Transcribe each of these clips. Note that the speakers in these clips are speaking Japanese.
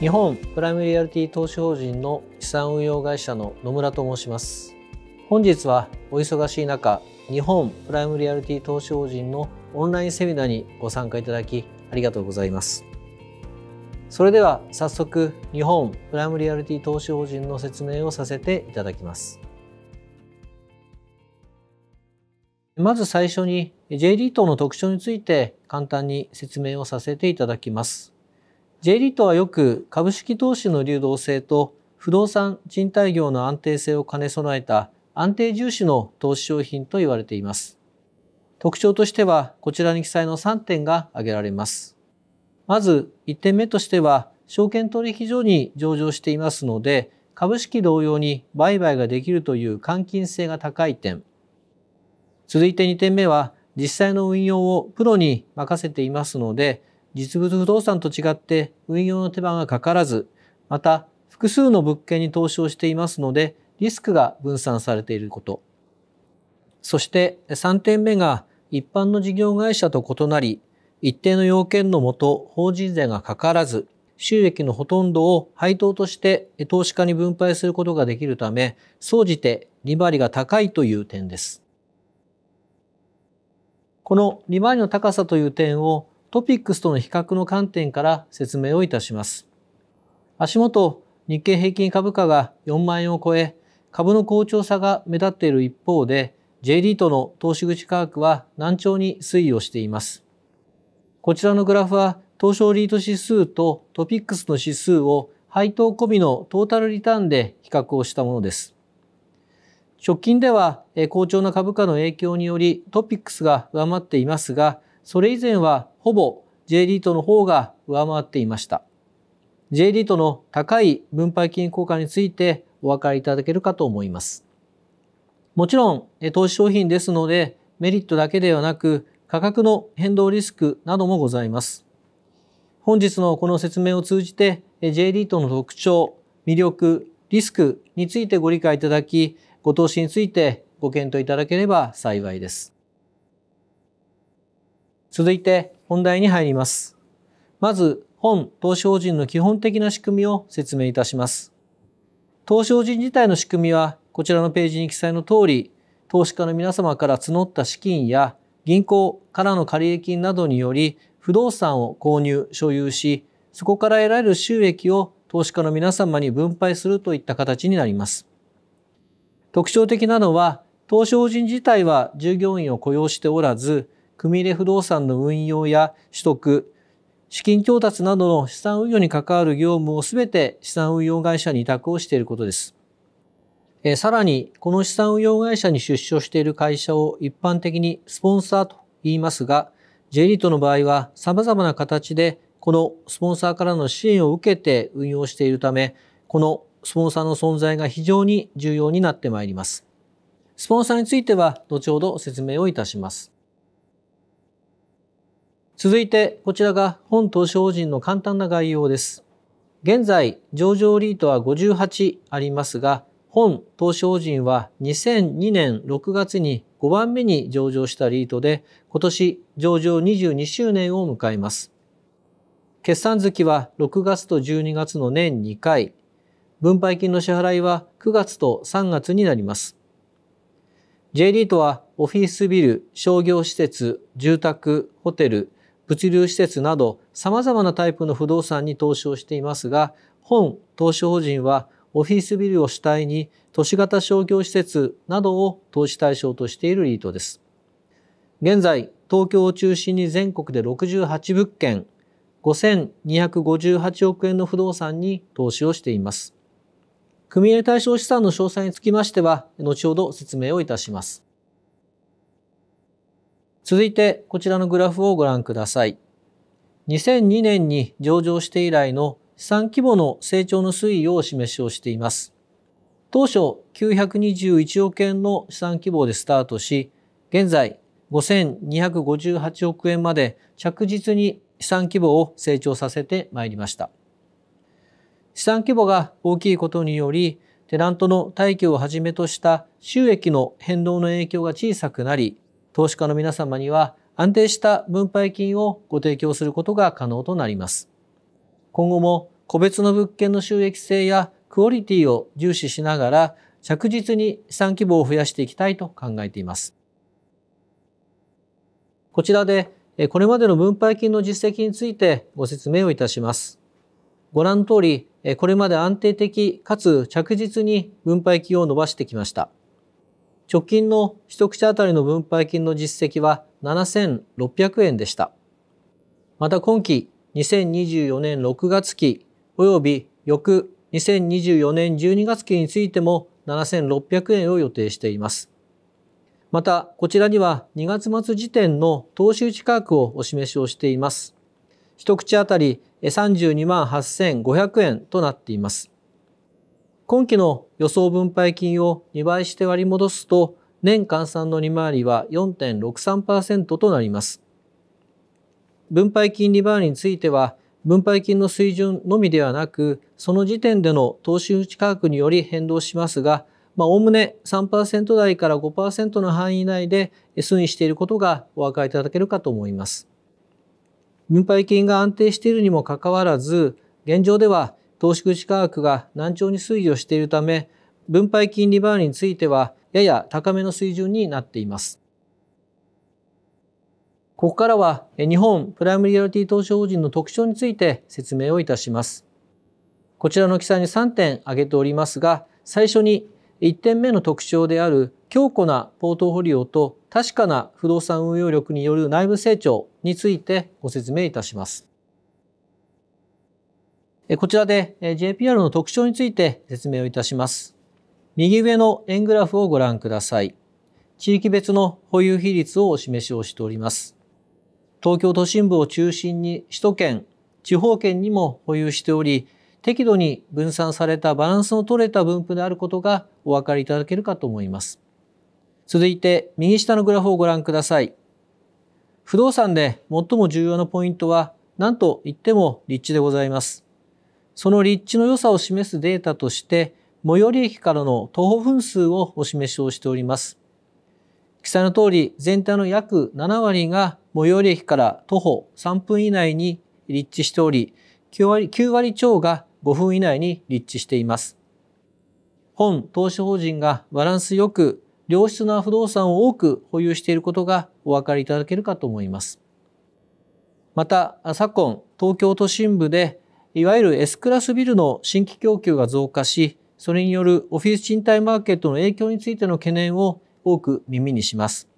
日本プライムリアリティ投資法人の資産運用会社の野村と申します本日はお忙しい中日本プライムリアリティ投資法人のオンラインセミナーにご参加いただきありがとうございますそれでは早速日本プライムリアリティ投資法人の説明をさせていただきますまず最初に J リートの特徴について簡単に説明をさせていただきます J リートはよく株式投資の流動性と不動産賃貸業の安定性を兼ね備えた安定重視の投資商品と言われています。特徴としてはこちらに記載の3点が挙げられます。まず1点目としては証券取引所に上場していますので株式同様に売買ができるという換金性が高い点。続いて2点目は実際の運用をプロに任せていますので実物不動産と違って運用の手間がかからず、また複数の物件に投資をしていますので、リスクが分散されていること。そして3点目が一般の事業会社と異なり、一定の要件のもと法人税がかからず、収益のほとんどを配当として投資家に分配することができるため、総じて利回りが高いという点です。この利回りの高さという点をトピックスとの比較の観点から説明をいたします。足元、日経平均株価が4万円を超え、株の好調さが目立っている一方で、JD との投資口価格は難聴に推移をしています。こちらのグラフは、東証リート指数とトピックスの指数を配当込みのトータルリターンで比較をしたものです。直近では好調な株価の影響によりトピックスが上回っていますが、それ以前はほぼ J リートの方が上回っていました。J リートの高い分配金効果についてお分かりいただけるかと思います。もちろん投資商品ですのでメリットだけではなく価格の変動リスクなどもございます。本日のこの説明を通じて J リートの特徴、魅力、リスクについてご理解いただき、ご投資についてご検討いただければ幸いです。続いて本題に入ります。まず、本投資法人の基本的な仕組みを説明いたします。投資法人自体の仕組みは、こちらのページに記載の通り、投資家の皆様から募った資金や銀行からの借入金などにより、不動産を購入、所有し、そこから得られる収益を投資家の皆様に分配するといった形になります。特徴的なのは、投資法人自体は従業員を雇用しておらず、組入不動産の運用や取得、資金調達などの資産運用に関わる業務をすべて資産運用会社に委託をしていることです。えさらに、この資産運用会社に出所している会社を一般的にスポンサーと言いますが、J リートの場合は様々な形でこのスポンサーからの支援を受けて運用しているため、このスポンサーの存在が非常に重要になってまいります。スポンサーについては後ほど説明をいたします。続いてこちらが本投資法人の簡単な概要です。現在上場リートは58ありますが本投資法人は2002年6月に5番目に上場したリートで今年上場22周年を迎えます。決算月は6月と12月の年2回分配金の支払いは9月と3月になります。J リートはオフィスビル、商業施設、住宅、ホテル、物流施設など様々なタイプの不動産に投資をしていますが、本投資法人はオフィスビルを主体に都市型商業施設などを投資対象としているリートです。現在、東京を中心に全国で68物件、5258億円の不動産に投資をしています。組合対象資産の詳細につきましては、後ほど説明をいたします。続いてこちらのグラフをご覧ください。2002年に上場して以来の資産規模の成長の推移をお示しをしています。当初921億円の資産規模でスタートし、現在5258億円まで着実に資産規模を成長させてまいりました。資産規模が大きいことにより、テナントの退去をはじめとした収益の変動の影響が小さくなり、投資家の皆様には安定した分配金をご提供することが可能となります。今後も個別の物件の収益性やクオリティを重視しながら着実に資産規模を増やしていきたいと考えています。こちらでこれまでの分配金の実績についてご説明をいたします。ご覧の通り、これまで安定的かつ着実に分配金を伸ばしてきました。直近の一口当たりの分配金の実績は7600円でした。また今期2024年6月期及び翌2024年12月期についても7600円を予定しています。また、こちらには2月末時点の投資打ち価格をお示しをしています。一口当たり32万8500円となっています。今期の予想分配金を2倍して割り戻すと、年換算の利回りは4.63%となります。分配金利回りについては、分配金の水準のみではなく、その時点での投資打ち価格により変動しますが、まおおむね3%台から5%の範囲内で推移していることがお分かりいただけるかと思います。分配金が安定しているにもかかわらず、現状では投資口価格が軟調に推移をしているため、分配金利回りについては、やや高めの水準になっています。ここからは、日本プライムリアリティ投資法人の特徴について説明をいたします。こちらの記載に3点挙げておりますが、最初に1点目の特徴である強固なポートフォリオと確かな不動産運用力による内部成長についてご説明いたします。こちらで JPR の特徴について説明をいたします。右上の円グラフをご覧ください。地域別の保有比率をお示しをしております。東京都心部を中心に首都圏、地方圏にも保有しており、適度に分散されたバランスの取れた分布であることがお分かりいただけるかと思います。続いて右下のグラフをご覧ください。不動産で最も重要なポイントは何と言っても立地でございます。その立地の良さを示すデータとして、最寄り駅からの徒歩分数をお示しをしております。記載の通り、全体の約7割が最寄り駅から徒歩3分以内に立地しており、9割 ,9 割超が5分以内に立地しています。本投資法人がバランスよく良質な不動産を多く保有していることがお分かりいただけるかと思います。また昨今東京都心部でいわゆる S クラスビルの新規供給が増加し、それによるオフィス賃貸マーケットの影響についての懸念を多く耳にします。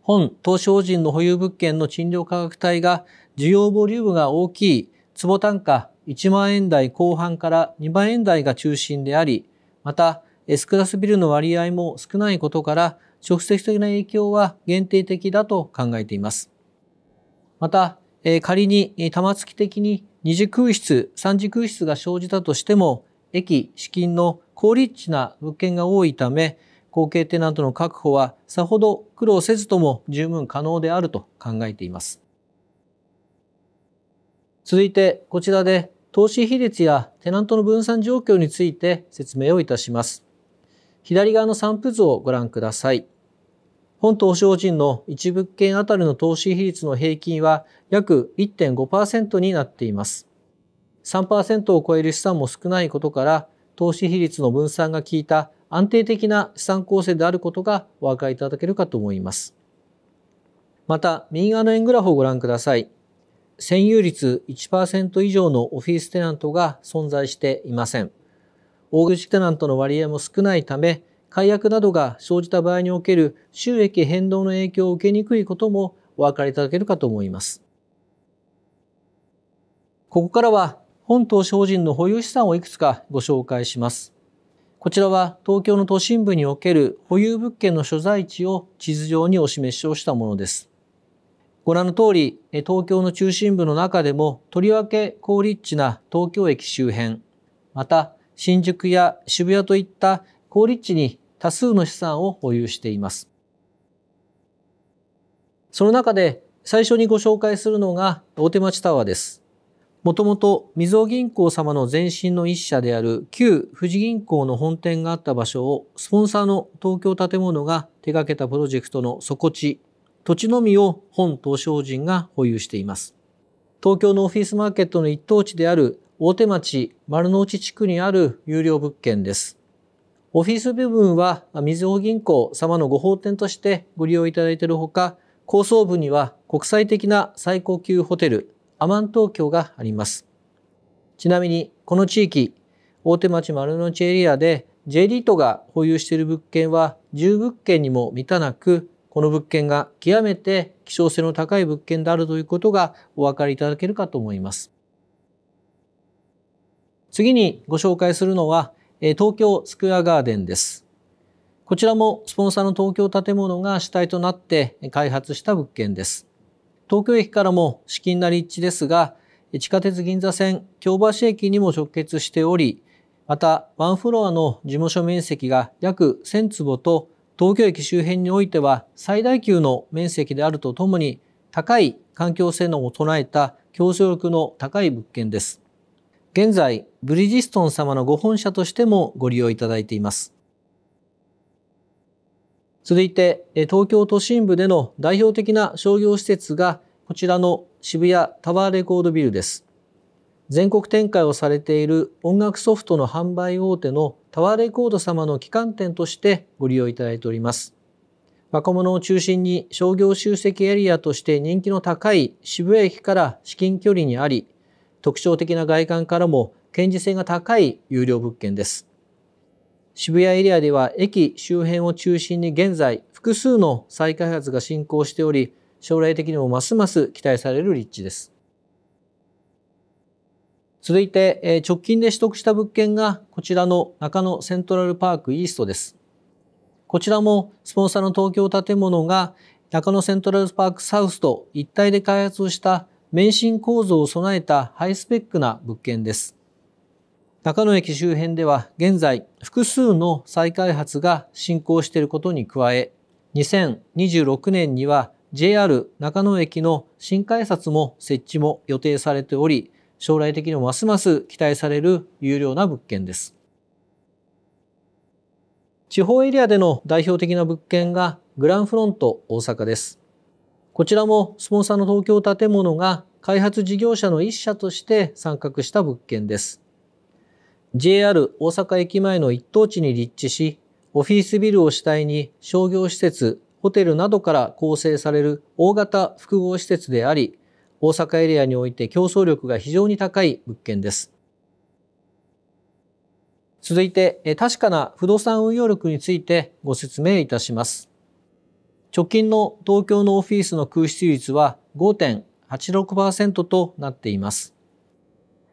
本投資法人の保有物件の賃料価格帯が需要ボリュームが大きい坪単価1万円台後半から2万円台が中心であり、また S クラスビルの割合も少ないことから直接的な影響は限定的だと考えています。また、仮に玉突き的に二次空室、三次空室が生じたとしても、駅、資金の高立地な物件が多いため、後継テナントの確保はさほど苦労せずとも十分可能であると考えています。続いて、こちらで投資比率やテナントの分散状況について説明をいたします。左側の散布図をご覧ください。本投資法人の1物件あたりの投資比率の平均は約1.5%になっています。3%を超える資産も少ないことから、投資比率の分散が効いた安定的な資産構成であることがお分かりいただけるかと思います。また、右側の円グラフをご覧ください。占有率1%以上のオフィステナントが存在していません。大口テナントの割合も少ないため、解約などが生じた場合における収益変動の影響を受けにくいこともお分かりいただけるかと思います。ここからは本投資法人の保有資産をいくつかご紹介します。こちらは東京の都心部における保有物件の所在地を地図上にお示しをしたものです。ご覧の通り、東京の中心部の中でも、とりわけ高立地な東京駅周辺、また新宿や渋谷といった高立地に多数の資産を保有しています。その中で最初にご紹介するのが大手町タワーです。もともとみずほ銀行様の前身の一社である旧富士銀行の本店があった場所をスポンサーの東京建物が手掛けたプロジェクトの底地、土地のみを本東証人が保有しています。東京のオフィスマーケットの一等地である大手町丸の内地区にある有料物件です。オフィス部分は、みずほ銀行様のご法典としてご利用いただいているほか、高層部には国際的な最高級ホテル、アマン東京があります。ちなみに、この地域、大手町丸の内エリアで J リートが保有している物件は10物件にも満たなく、この物件が極めて希少性の高い物件であるということがお分かりいただけるかと思います。次にご紹介するのは、え東京スクエアガーデンです。こちらもスポンサーの東京建物が主体となって開発した物件です。東京駅からも資金な立地ですが、地下鉄銀座線京橋駅にも直結しており、またワンフロアの事務所面積が約1000坪と東京駅周辺においては最大級の面積であるとともに高い環境性能を唱えた競争力の高い物件です。現在、ブリヂストン様のご本社としてもご利用いただいています。続いて、東京都心部での代表的な商業施設が、こちらの渋谷タワーレコードビルです。全国展開をされている音楽ソフトの販売大手のタワーレコード様の旗艦店としてご利用いただいております。若者を中心に商業集積エリアとして人気の高い渋谷駅から至近距離にあり、特徴的な外観からも堅持性が高い有料物件です。渋谷エリアでは駅周辺を中心に現在複数の再開発が進行しており、将来的にもますます期待される立地です。続いて、直近で取得した物件がこちらの中野セントラルパークイーストです。こちらもスポンサーの東京建物が中野セントラルパークサウスと一体で開発をした免震構造を備えたハイスペックな物件です。中野駅周辺では現在複数の再開発が進行していることに加え、2026年には JR 中野駅の新改札も設置も予定されており、将来的にもますます期待される有料な物件です。地方エリアでの代表的な物件がグランフロント大阪です。こちらもスポンサーの東京建物が開発事業者の一社として参画した物件です。JR 大阪駅前の一等地に立地し、オフィスビルを主体に商業施設、ホテルなどから構成される大型複合施設であり、大阪エリアにおいて競争力が非常に高い物件です。続いて、確かな不動産運用力についてご説明いたします。直近の東京のオフィスの空室率は5.86%となっています。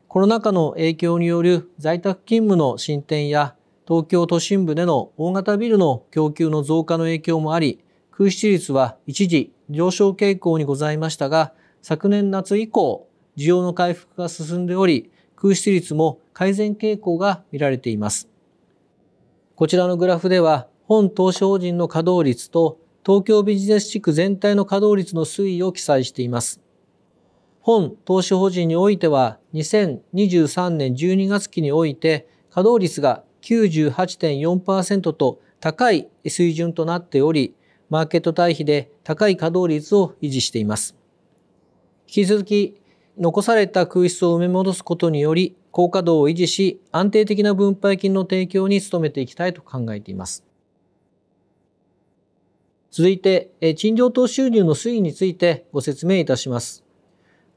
コロナ禍の影響による在宅勤務の進展や東京都心部での大型ビルの供給の増加の影響もあり、空室率は一時上昇傾向にございましたが、昨年夏以降、需要の回復が進んでおり、空室率も改善傾向が見られています。こちらのグラフでは、本投資法人の稼働率と東京ビジネス地区全体の稼働率の推移を記載しています。本投資法人においては2023年12月期において稼働率が98.4%と高い水準となっており、マーケット対比で高い稼働率を維持しています。引き続き、残された空室を埋め戻すことにより、高稼働を維持し、安定的な分配金の提供に努めていきたいと考えています。続いて、賃料等収入の推移についてご説明いたします。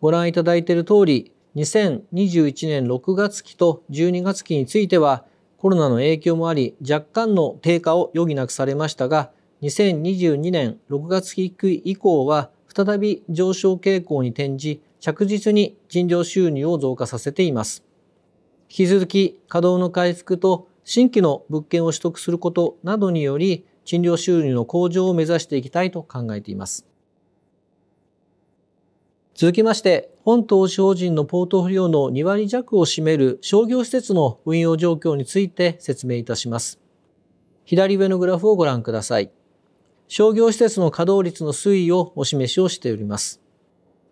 ご覧いただいている通り、2021年6月期と12月期については、コロナの影響もあり、若干の低下を余儀なくされましたが、2022年6月期以降は、再び上昇傾向に転じ、着実に賃料収入を増加させています。引き続き、稼働の回復と新規の物件を取得することなどにより、賃料収入の向上を目指していきたいと考えています。続きまして、本投資法人のポートフォリオの2割弱を占める商業施設の運用状況について説明いたします。左上のグラフをご覧ください。商業施設の稼働率の推移をお示しをしております。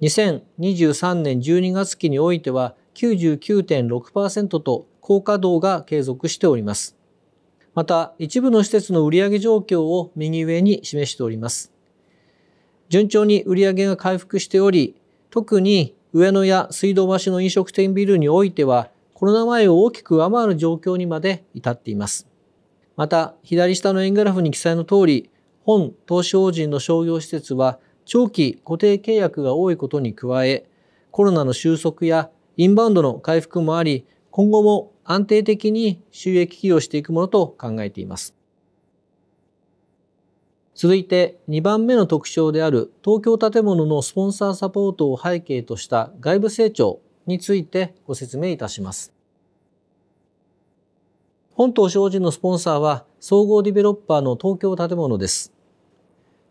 2023年12月期においては99.6%と高稼働が継続しております。また一部の施設の売上状況を右上に示しております。順調に売上が回復しており、特に上野や水道橋の飲食店ビルにおいては、コロナ前を大きく上回る状況にまで至っています。また、左下の円グラフに記載の通り、本投資法人の商業施設は、長期固定契約が多いことに加え、コロナの収束やインバウンドの回復もあり、今後も安定的に収益寄与していくものと考えています。続いて2番目の特徴である東京建物のスポンサーサポートを背景とした外部成長についてご説明いたします。本島商事のスポンサーは総合ディベロッパーの東京建物です。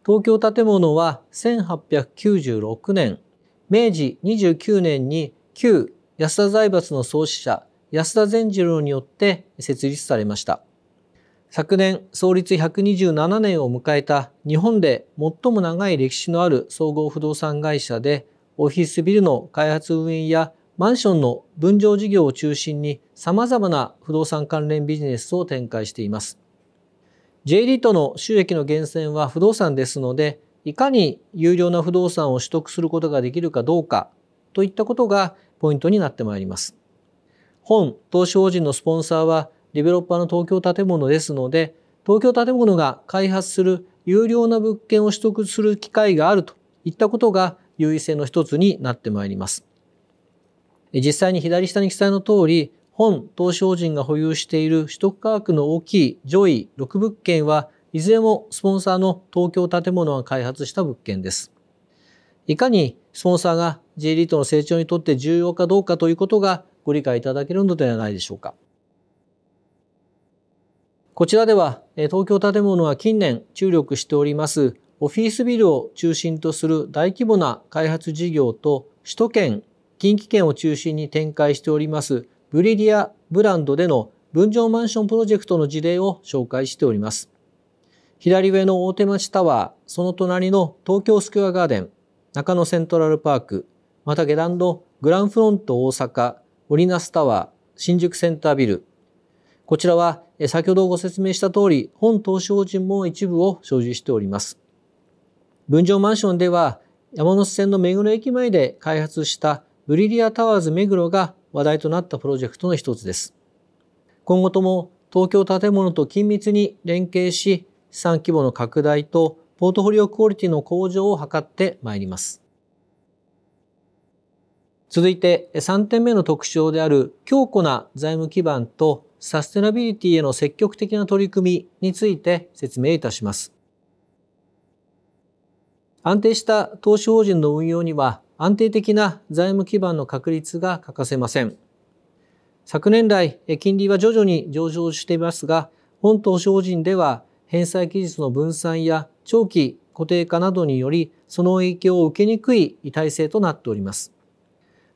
東京建物は1896年、明治29年に旧安田財閥の創始者安田善次郎によって設立されました。昨年創立127年を迎えた日本で最も長い歴史のある総合不動産会社でオフィスビルの開発運営やマンションの分譲事業を中心に様々な不動産関連ビジネスを展開しています。J リートの収益の源泉は不動産ですのでいかに有料な不動産を取得することができるかどうかといったことがポイントになってまいります。本投資法人のスポンサーはディベロッパーの東京建物ですので、東京建物が開発する有料な物件を取得する機会があるといったことが優位性の一つになってまいります。実際に左下に記載の通り、本投資法人が保有している取得価格の大きい上位6物件はいずれもスポンサーの東京建物が開発した物件です。いかにスポンサーが J リートの成長にとって重要かどうかということがご理解いただけるのではないでしょうか。こちらでは、東京建物は近年注力しておりますオフィスビルを中心とする大規模な開発事業と首都圏、近畿圏を中心に展開しておりますブリリアブランドでの分譲マンションプロジェクトの事例を紹介しております。左上の大手町タワー、その隣の東京スクエアガーデン、中野セントラルパーク、また下段のグランフロント大阪、オリナスタワー、新宿センタービル。こちらは先ほどご説明した通り、本投資法人も一部を所持しております。分譲マンションでは山手線の目黒駅前で開発したブリリアタワーズ目黒が話題となったプロジェクトの一つです。今後とも東京建物と緊密に連携し、資産規模の拡大とポートフォリオクオリティの向上を図ってまいります。続いて3点目の特徴である強固な財務基盤とサステナビリティへの積極的な取り組みについて説明いたします。安定した投資法人の運用には安定的な財務基盤の確立が欠かせません。昨年来、金利は徐々に上昇していますが、本投資法人では返済期日の分散や長期固定化などにより、その影響を受けにくい体制となっております。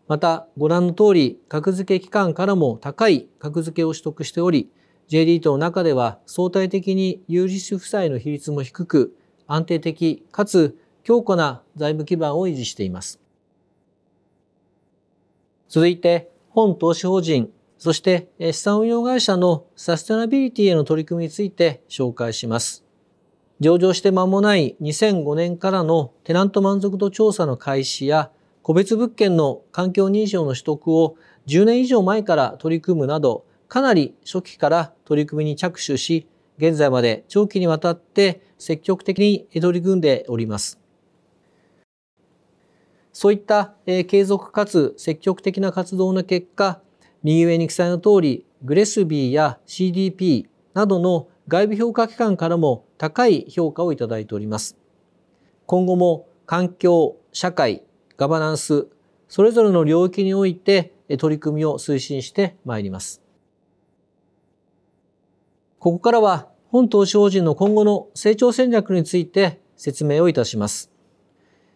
またご覧の通り格付け機関からも高い格付けを取得しており J リートの中では相対的に有利子負債の比率も低く安定的かつ強固な財務基盤を維持しています続いて本投資法人そして資産運用会社のサステナビリティへの取り組みについて紹介します上場して間もない2005年からのテナント満足度調査の開始や個別物件の環境認証の取得を10年以上前から取り組むなどかなり初期から取り組みに着手し現在まで長期にわたって積極的に取り組んでおります。そういった継続かつ積極的な活動の結果右上に記載の通りグレスビーや CDP などの外部評価機関からも高い評価をいただいております。今後も環境、社会、ガバナンスそれぞれの領域において取り組みを推進してまいります。ここからは本投資法人の今後の成長戦略について説明をいたします。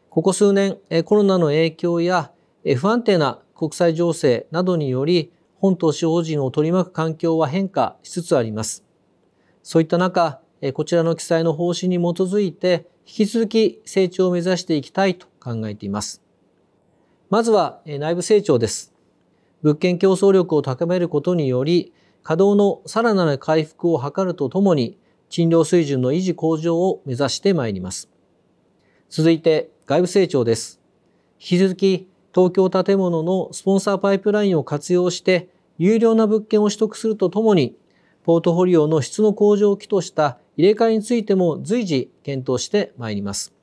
ここ数年コロナの影響や不安定な国際情勢などにより本投資法人を取り巻く環境は変化しつつあります。そういった中、こちらの記載の方針に基づいて引き続き成長を目指していきたいと考えています。まずは内部成長です。物件競争力を高めることにより、稼働のさらなる回復を図るとともに、賃料水準の維持向上を目指してまいります。続いて外部成長です。引き続き東京建物のスポンサーパイプラインを活用して有料な物件を取得するとともに、ポートフォリオの質の向上を期とした入れ替えについても随時検討してまいります。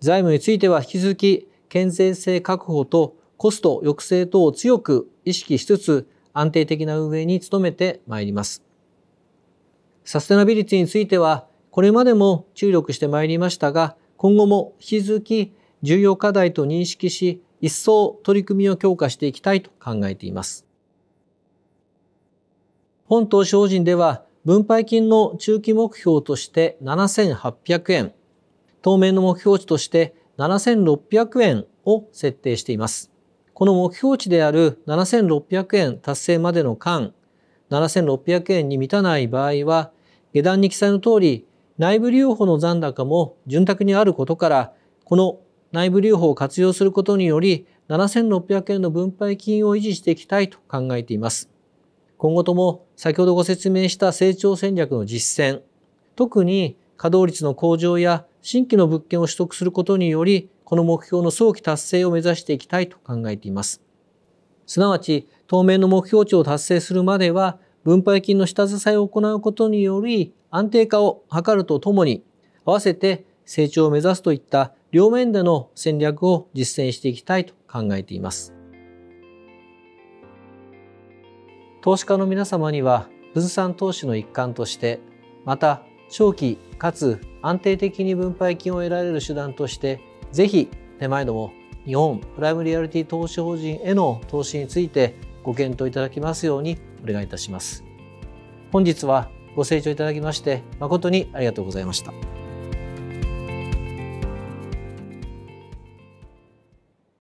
財務については引き続き健全性確保とコスト抑制等を強く意識しつつ安定的な運営に努めてまいります。サステナビリティについてはこれまでも注力してまいりましたが今後も引き続き重要課題と認識し一層取り組みを強化していきたいと考えています。本投資法人では分配金の中期目標として7800円、当面の目標値として7600円を設定しています。この目標値である7600円達成までの間、7600円に満たない場合は、下段に記載の通り、内部留保の残高も潤沢にあることから、この内部留保を活用することにより、7600円の分配金を維持していきたいと考えています。今後とも先ほどご説明した成長戦略の実践、特に稼働率の向上や新規の物件を取得することにより、この目標の早期達成を目指していきたいと考えています。すなわち、当面の目標値を達成するまでは、分配金の下支えを行うことにより、安定化を図るとともに、合わせて成長を目指すといった両面での戦略を実践していきたいと考えています。投資家の皆様には、分散投資の一環として、また長期かつ安定的に分配金を得られる手段としてぜひ手前ども日本プライムリアリティ投資法人への投資についてご検討いただきますようにお願いいたします本日はご清聴いただきまして誠にありがとうございました。